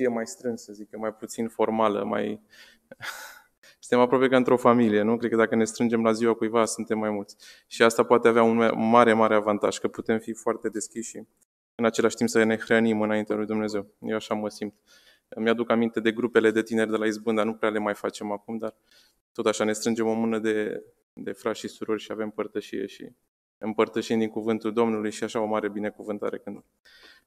fie mai strânsă, să zic mai puțin formală, mai... suntem aproape ca într-o familie, nu? Cred că dacă ne strângem la ziua cuiva, suntem mai mulți. Și asta poate avea un mare, mare avantaj, că putem fi foarte deschiși și în același timp să ne hrănim înaintea lui Dumnezeu. Eu așa mă simt. Mi-aduc aminte de grupele de tineri de la Izbânda, nu prea le mai facem acum, dar tot așa ne strângem o mână de, de frați și surori și avem părtășie și împărtășim din cuvântul Domnului și așa o mare binecuvântare când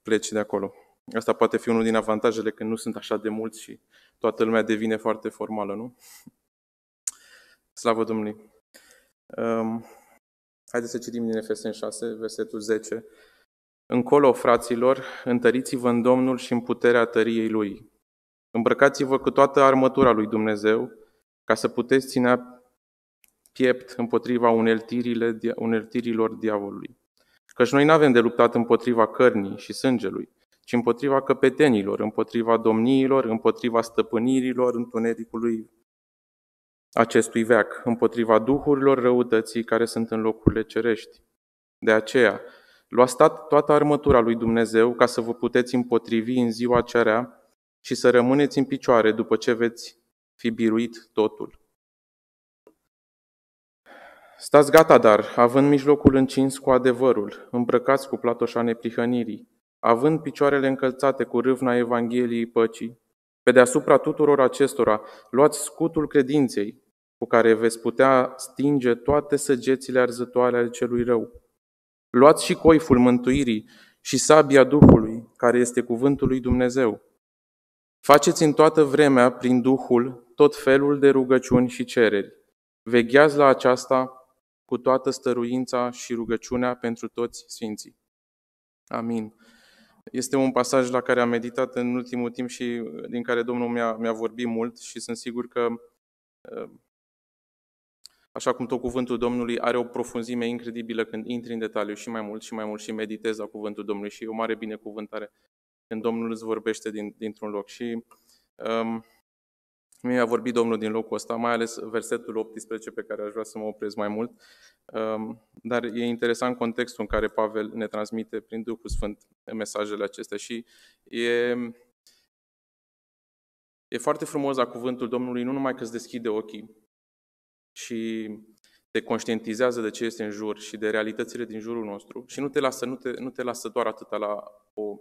pleci de acolo. Asta poate fi unul din avantajele când nu sunt așa de mulți și toată lumea devine foarte formală, nu? Slavă Domnului! Um, haideți să citim din Efeseni 6, versetul 10. Încolo, fraților, întăriți-vă în Domnul și în puterea tăriei Lui. Îmbrăcați-vă cu toată armătura Lui Dumnezeu, ca să puteți ținea piept împotriva uneltirile, uneltirilor diavolului. Căci noi nu avem de luptat împotriva cărnii și sângelui, ci împotriva căpetenilor, împotriva domniilor, împotriva stăpânirilor întunericului acestui veac, împotriva duhurilor răutății care sunt în locurile cerești. De aceea, luați toată armătura lui Dumnezeu ca să vă puteți împotrivi în ziua cerea și să rămâneți în picioare după ce veți fi biruit totul. Stați gata, dar, având mijlocul încins cu adevărul, îmbrăcați cu platoșa neprihănirii, având picioarele încălțate cu râvna Evangheliei păcii, pe deasupra tuturor acestora, luați scutul credinței, cu care veți putea stinge toate săgețile arzătoare ale celui rău. Luați și coiful mântuirii și sabia Duhului, care este cuvântul lui Dumnezeu. Faceți în toată vremea, prin Duhul, tot felul de rugăciuni și cereri. Vegheați la aceasta cu toată stăruința și rugăciunea pentru toți sfinții. Amin. Este un pasaj la care am meditat în ultimul timp și uh, din care Domnul mi-a, mi-a vorbit mult și sunt sigur că, uh, așa cum tot cuvântul Domnului are o profunzime incredibilă când intri în detaliu și mai mult și mai mult și meditezi la cuvântul Domnului și e o mare binecuvântare când Domnul îți vorbește din, dintr-un loc. Și um, mi-a vorbit Domnul din locul ăsta, mai ales versetul 18 pe care aș vrea să mă opresc mai mult, um, dar e interesant contextul în care Pavel ne transmite prin Duhul Sfânt mesajele acestea și e, e foarte frumos la cuvântul Domnului, nu numai că îți deschide ochii și te conștientizează de ce este în jur și de realitățile din jurul nostru și nu te lasă, nu te, nu te lasă doar atâta la o,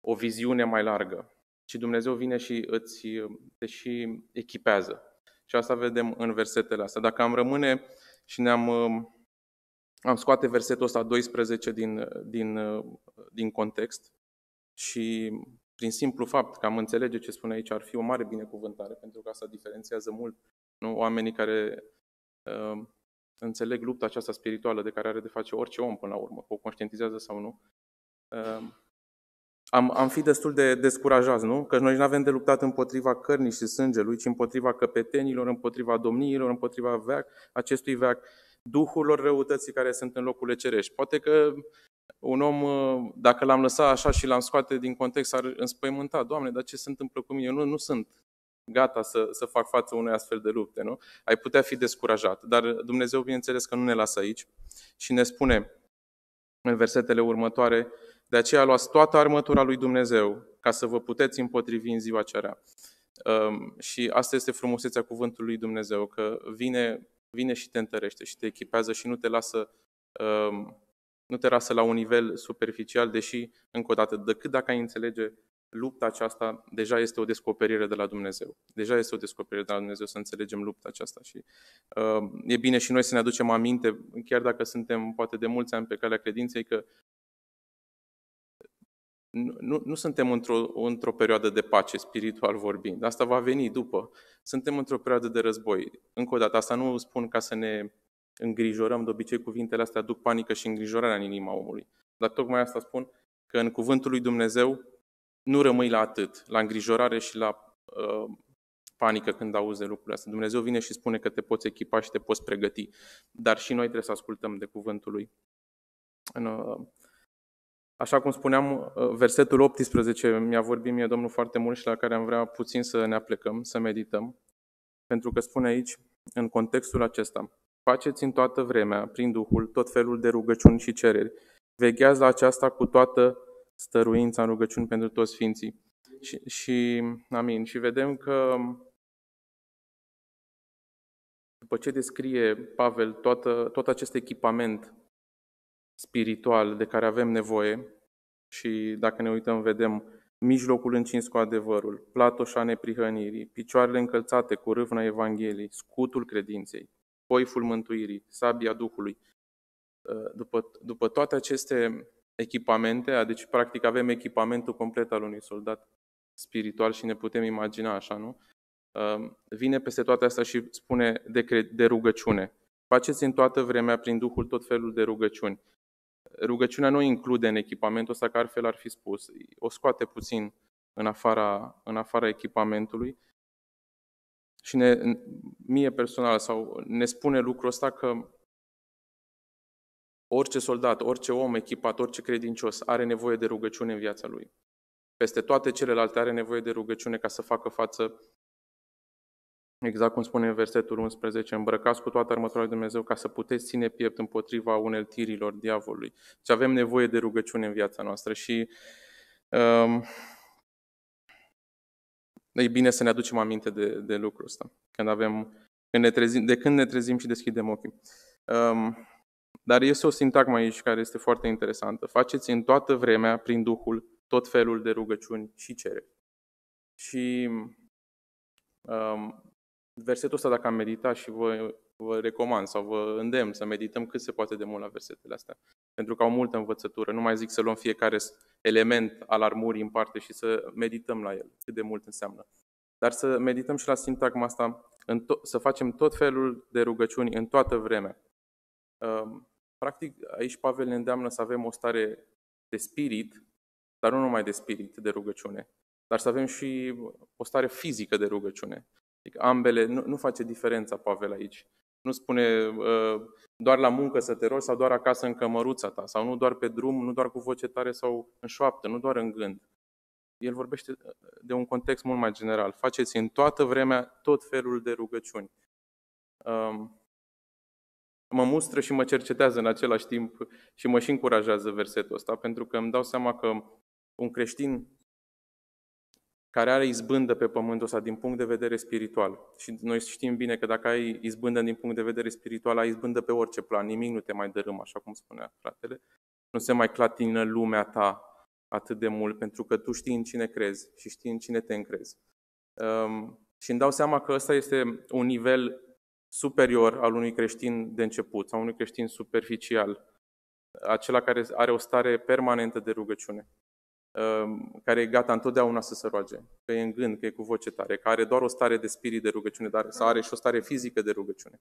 o viziune mai largă, ci Dumnezeu vine și îți, te și echipează. Și asta vedem în versetele astea. Dacă am rămâne și ne-am um, am scoate versetul ăsta 12 din, din, uh, din context și prin simplu fapt că am înțelege ce spune aici ar fi o mare binecuvântare, pentru că asta diferențiază mult nu? oamenii care uh, înțeleg lupta aceasta spirituală de care are de face orice om până la urmă, că o conștientizează sau nu. Uh, am, am fi destul de descurajați, nu? Că noi nu avem de luptat împotriva cărnii și sângelui, ci împotriva căpetenilor, împotriva domniilor, împotriva veac, acestui veac, duhurilor răutății care sunt în locurile cerești. Poate că un om, ă, dacă l-am lăsat așa și l-am scoate din context, ar înspăimânta, Doamne, dar ce se întâmplă cu mine? Eu nu, nu sunt gata să, să fac față unei astfel de lupte, nu? Ai putea fi descurajat. Dar Dumnezeu, bineînțeles, că nu ne lasă aici și ne spune în versetele următoare, de aceea luați toată armătura lui Dumnezeu ca să vă puteți împotrivi în ziua rea. Um, și asta este frumusețea cuvântului lui Dumnezeu, că vine, vine și te întărește și te echipează și nu te lasă um, nu te lasă la un nivel superficial, deși, încă o dată, decât dacă ai înțelege lupta aceasta, deja este o descoperire de la Dumnezeu. Deja este o descoperire de la Dumnezeu să înțelegem lupta aceasta și uh, e bine și noi să ne aducem aminte, chiar dacă suntem poate de mulți ani pe calea credinței, că nu, nu suntem într-o, într-o perioadă de pace, spiritual vorbind. Asta va veni după. Suntem într-o perioadă de război. Încă o dată, asta nu spun ca să ne îngrijorăm. De obicei, cuvintele astea duc panică și îngrijorarea în inima omului. Dar tocmai asta spun că în cuvântul lui Dumnezeu nu rămâi la atât, la îngrijorare și la uh, panică când auzi de lucrurile astea. Dumnezeu vine și spune că te poți echipa și te poți pregăti. Dar și noi trebuie să ascultăm de cuvântul lui. În, uh, Așa cum spuneam, uh, versetul 18 mi-a vorbit mie Domnul foarte mult și la care am vrea puțin să ne aplecăm, să medităm, pentru că spune aici, în contextul acesta, faceți în toată vremea, prin Duhul, tot felul de rugăciuni și cereri. veghează aceasta cu toată stăruința în rugăciuni pentru toți Sfinții. Și, și amin. Și vedem că după ce descrie Pavel toată, tot acest echipament spiritual de care avem nevoie și dacă ne uităm vedem mijlocul încins cu adevărul, platoșa neprihănirii, picioarele încălțate cu râvna Evangheliei, scutul credinței, coiful mântuirii, sabia Duhului. Ă, după, după toate aceste echipamente, deci practic avem echipamentul complet al unui soldat spiritual și ne putem imagina așa, nu? Ă, vine peste toate astea și spune de, de rugăciune. Faceți în toată vremea prin Duhul tot felul de rugăciuni. Rugăciunea nu include în echipamentul ăsta, că altfel ar fi spus. O scoate puțin în afara, în afara echipamentului și ne, mie personal sau ne spune lucrul ăsta că orice soldat, orice om echipat, orice credincios are nevoie de rugăciune în viața lui. Peste toate celelalte are nevoie de rugăciune ca să facă față Exact cum spune versetul 11, îmbrăcați cu toată armătura lui Dumnezeu ca să puteți ține piept împotriva uneltirilor diavolului. Și deci avem nevoie de rugăciune în viața noastră și um, e bine să ne aducem aminte de, de lucrul ăsta, când avem, când ne trezim, de când ne trezim și deschidem ochii. Um, dar este o sintagmă aici care este foarte interesantă. Faceți în toată vremea, prin Duhul, tot felul de rugăciuni și cereri. Și um, Versetul ăsta, dacă am meditat și vă, vă recomand sau vă îndemn să medităm cât se poate de mult la versetele astea, pentru că au multă învățătură. Nu mai zic să luăm fiecare element al armurii în parte și să medităm la el, cât de mult înseamnă. Dar să medităm și la sintagma asta, to- să facem tot felul de rugăciuni în toată vremea. Ehm, practic, aici Pavel ne îndeamnă să avem o stare de spirit, dar nu numai de spirit, de rugăciune, dar să avem și o stare fizică de rugăciune. Adică ambele, nu, nu face diferența Pavel aici. Nu spune uh, doar la muncă să te rogi sau doar acasă în cămăruța ta, sau nu doar pe drum, nu doar cu voce tare sau în șoaptă, nu doar în gând. El vorbește uh, de un context mult mai general. Faceți în toată vremea tot felul de rugăciuni. Um, mă mustră și mă cercetează în același timp și mă și încurajează versetul ăsta, pentru că îmi dau seama că un creștin care are izbândă pe pământul ăsta din punct de vedere spiritual. Și noi știm bine că dacă ai izbândă din punct de vedere spiritual, ai izbândă pe orice plan, nimic nu te mai dărâmă, așa cum spunea fratele. Nu se mai clatină lumea ta atât de mult, pentru că tu știi în cine crezi și știi în cine te încrezi. Um, și îmi dau seama că ăsta este un nivel superior al unui creștin de început sau unui creștin superficial, acela care are o stare permanentă de rugăciune. Um, care e gata întotdeauna să se roage, că e în gând, că e cu voce tare, că are doar o stare de spirit de rugăciune, dar să are și o stare fizică de rugăciune.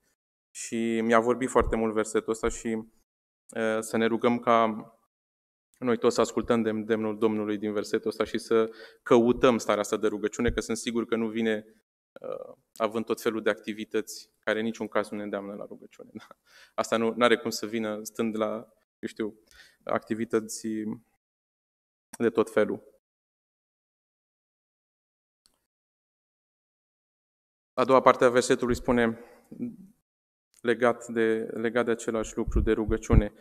Și mi-a vorbit foarte mult versetul ăsta și uh, să ne rugăm ca noi toți să ascultăm de demnul Domnului din versetul ăsta și să căutăm starea asta de rugăciune, că sunt sigur că nu vine uh, având tot felul de activități care în niciun caz nu ne îndeamnă la rugăciune. Asta nu are cum să vină stând la, eu știu, activități de tot felul. A doua parte a versetului spune, legat de, legat de același lucru de rugăciune,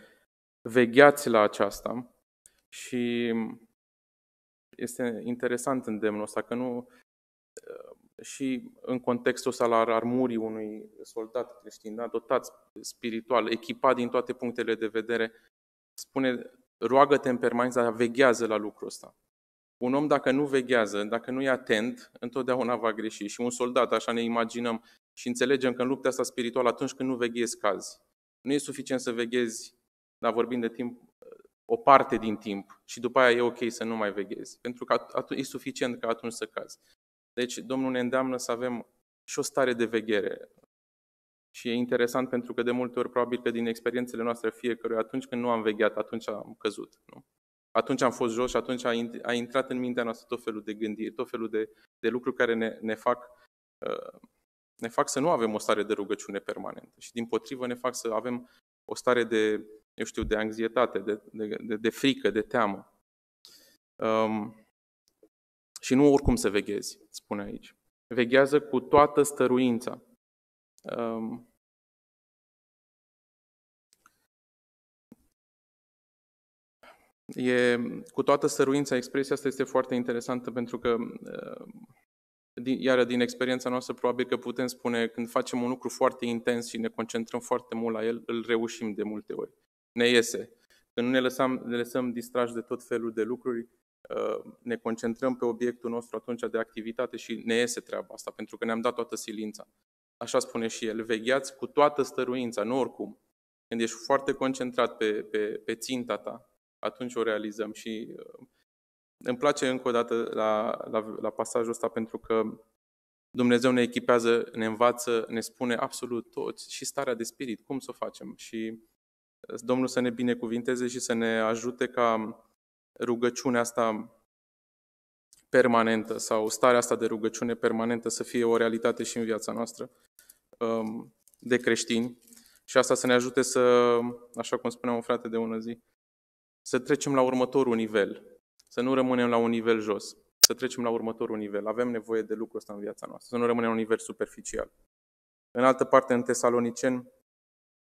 vegheați la aceasta și este interesant îndemnul ăsta că nu și în contextul ăsta la armurii unui soldat creștin, da, dotat spiritual, echipat din toate punctele de vedere, spune roagă-te în permanență, dar veghează la lucrul ăsta. Un om, dacă nu veghează, dacă nu e atent, întotdeauna va greși. Și un soldat, așa ne imaginăm și înțelegem că în lupta asta spirituală, atunci când nu veghezi, cazi. Nu e suficient să veghezi, dar vorbim de timp, o parte din timp și după aia e ok să nu mai veghezi. Pentru că e suficient ca atunci să cazi. Deci Domnul ne îndeamnă să avem și o stare de veghere și e interesant pentru că de multe ori probabil că din experiențele noastre fiecăruia, atunci când nu am vegheat, atunci am căzut. Nu? Atunci am fost jos și atunci a intrat în mintea noastră tot felul de gândiri, tot felul de, de lucruri care ne, ne fac uh, ne fac să nu avem o stare de rugăciune permanentă și din potrivă ne fac să avem o stare de, eu știu, de anxietate, de, de, de, de frică, de teamă. Um, și nu oricum să veghezi, spune aici. Veghează cu toată stăruința. Um, e, cu toată săruința, expresia asta este foarte interesantă pentru că, uh, din, iară, din experiența noastră, probabil că putem spune, când facem un lucru foarte intens și ne concentrăm foarte mult la el, îl reușim de multe ori. Ne iese. Când nu ne lăsăm, ne lăsăm distrași de tot felul de lucruri, uh, ne concentrăm pe obiectul nostru atunci de activitate și ne iese treaba asta, pentru că ne-am dat toată silința așa spune și el, vegheați cu toată stăruința, nu oricum. Când ești foarte concentrat pe, pe, pe ținta ta, atunci o realizăm. Și uh, îmi place încă o dată la, la, la pasajul ăsta pentru că Dumnezeu ne echipează, ne învață, ne spune absolut tot și starea de spirit, cum să o facem. Și uh, Domnul să ne binecuvinteze și să ne ajute ca rugăciunea asta permanentă sau starea asta de rugăciune permanentă să fie o realitate și în viața noastră. Um, de creștini și asta să ne ajute să, așa cum spunea un frate de ună zi, să trecem la următorul nivel, să nu rămânem la un nivel jos, să trecem la următorul nivel. Avem nevoie de lucrul ăsta în viața noastră, să nu rămânem la un nivel superficial. În altă parte, în Tesalonicen,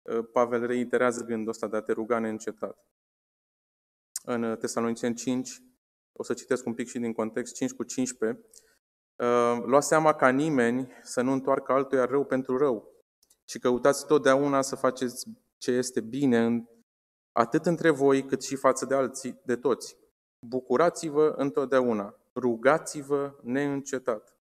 uh, Pavel reiterează gândul ăsta de a te ruga neîncetat. În Tesalonicen 5, o să citesc un pic și din context, 5 cu 15, Ehm, lua seama ca nimeni să nu întoarcă altuia rău pentru rău, ci căutați totdeauna să faceți ce este bine atât între voi cât și față de alții, de toți. Bucurați-vă întotdeauna, rugați-vă neîncetat.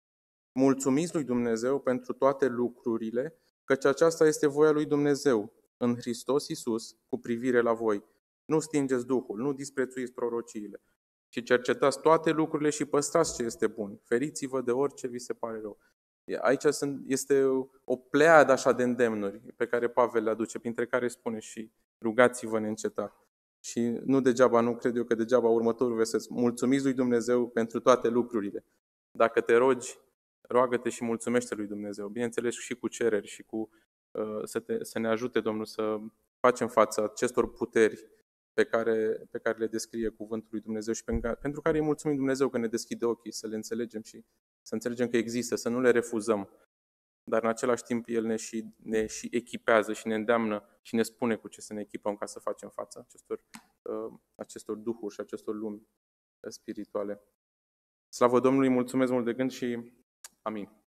Mulțumiți lui Dumnezeu pentru toate lucrurile, căci aceasta este voia lui Dumnezeu în Hristos Isus cu privire la voi. Nu stingeți Duhul, nu disprețuiți prorociile, și cercetați toate lucrurile și păstrați ce este bun. Feriți-vă de orice vi se pare rău. Aici sunt, este o pleadă așa de îndemnuri pe care Pavel le aduce, printre care spune și rugați-vă neîncetat. Și nu degeaba, nu cred eu că degeaba următorul verset, mulțumiți lui Dumnezeu pentru toate lucrurile. Dacă te rogi, roagă-te și mulțumește lui Dumnezeu. Bineînțeles și cu cereri și cu uh, să, te, să ne ajute Domnul să facem față acestor puteri pe care, pe care le descrie Cuvântul lui Dumnezeu și pentru care îi mulțumim Dumnezeu că ne deschide ochii, să le înțelegem și să înțelegem că există, să nu le refuzăm. Dar în același timp El ne și, ne și echipează și ne îndeamnă și ne spune cu ce să ne echipăm ca să facem față acestor, uh, acestor duhuri și acestor lumi spirituale. Slavă Domnului, mulțumesc mult de gând și amin.